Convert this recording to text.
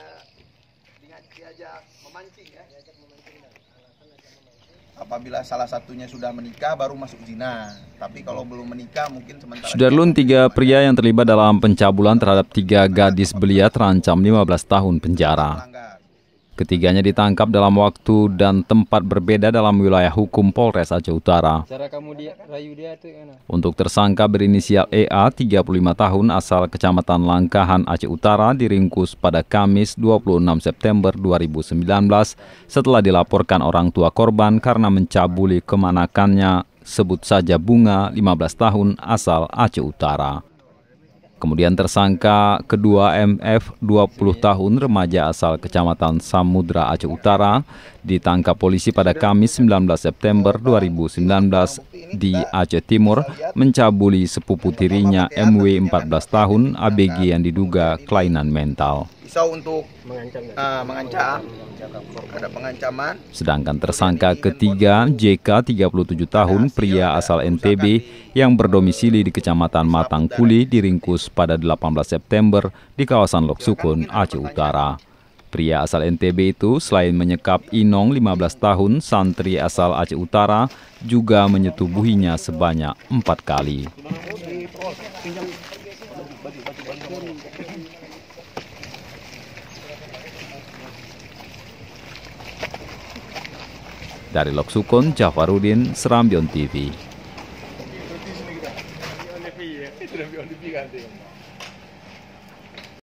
ada diajak memancing ya diajak memancing apabila salah satunya sudah menikah baru masuk zina. Tapi kalau belum menikah mungkin sementara Sudarlun tiga pria yang terlibat dalam pencabulan terhadap tiga gadis belia terancam 15 tahun penjara. Ketiganya ditangkap dalam waktu dan tempat berbeda dalam wilayah hukum Polres Aceh Utara. Untuk tersangka berinisial EA, 35 tahun, asal Kecamatan Langkahan, Aceh Utara, diringkus pada Kamis 26 September 2019 setelah dilaporkan orang tua korban karena mencabuli kemanakannya sebut saja Bunga, 15 tahun, asal Aceh Utara. Kemudian tersangka kedua MF 20 tahun remaja asal kecamatan Samudra Aceh Utara ditangkap polisi pada Kamis 19 September 2019 di Aceh Timur mencabuli sepupu tirinya MW 14 tahun ABG yang diduga kelainan mental. Pisau untuk ah, mengancam ya? Sedangkan tersangka ketiga JK 37 tahun nah, pria asal NTB yang berdomisili di Kecamatan Matangkuli diringkus pada 18 September di kawasan Lok Sukun Aceh Utara. Pria asal NTB itu selain menyekap Inong 15 tahun, santri asal Aceh Utara juga menyetubuhinya sebanyak empat kali. dari Sukun, Jafarudin, Serambion TV.